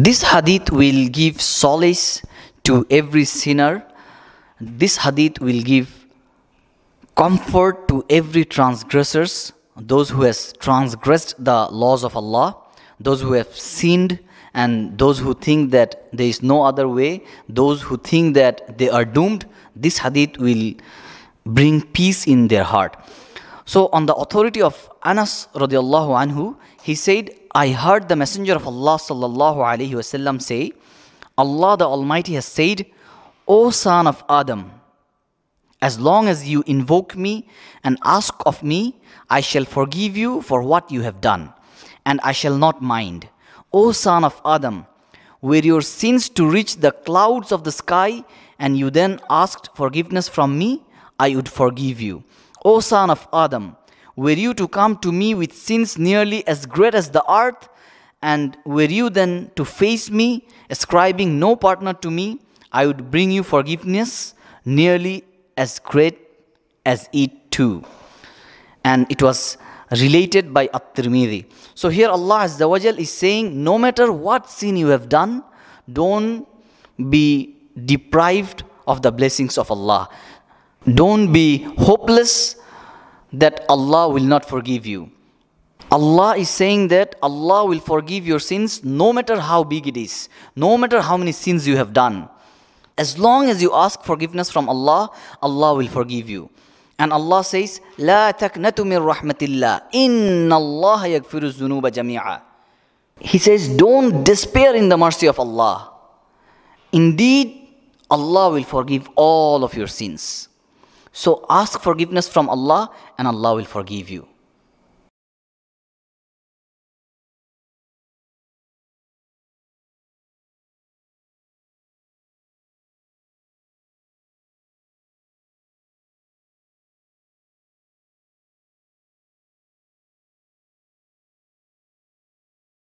This hadith will give solace to every sinner. This hadith will give comfort to every transgressors, those who has transgressed the laws of Allah, those who have sinned and those who think that there is no other way, those who think that they are doomed, this hadith will bring peace in their heart. So on the authority of Anas radiallahu anhu, he said, I heard the Messenger of Allah sallallahu say, Allah the Almighty has said, O son of Adam, as long as you invoke me and ask of me, I shall forgive you for what you have done, and I shall not mind. O son of Adam, were your sins to reach the clouds of the sky, and you then asked forgiveness from me, I would forgive you. O son of Adam, were you to come to me with sins nearly as great as the earth? And were you then to face me, ascribing no partner to me, I would bring you forgiveness nearly as great as it too. And it was related by At-Tirmidhi. So here Allah Azza wa is saying, no matter what sin you have done, don't be deprived of the blessings of Allah. Don't be hopeless that Allah will not forgive you. Allah is saying that Allah will forgive your sins no matter how big it is, no matter how many sins you have done. As long as you ask forgiveness from Allah, Allah will forgive you. And Allah says, لا تقنطوا من رحمة الله إن الله يغفر الذنوب جميعا. He says, don't despair in the mercy of Allah. Indeed, Allah will forgive all of your sins. So ask forgiveness from Allah and Allah will forgive you.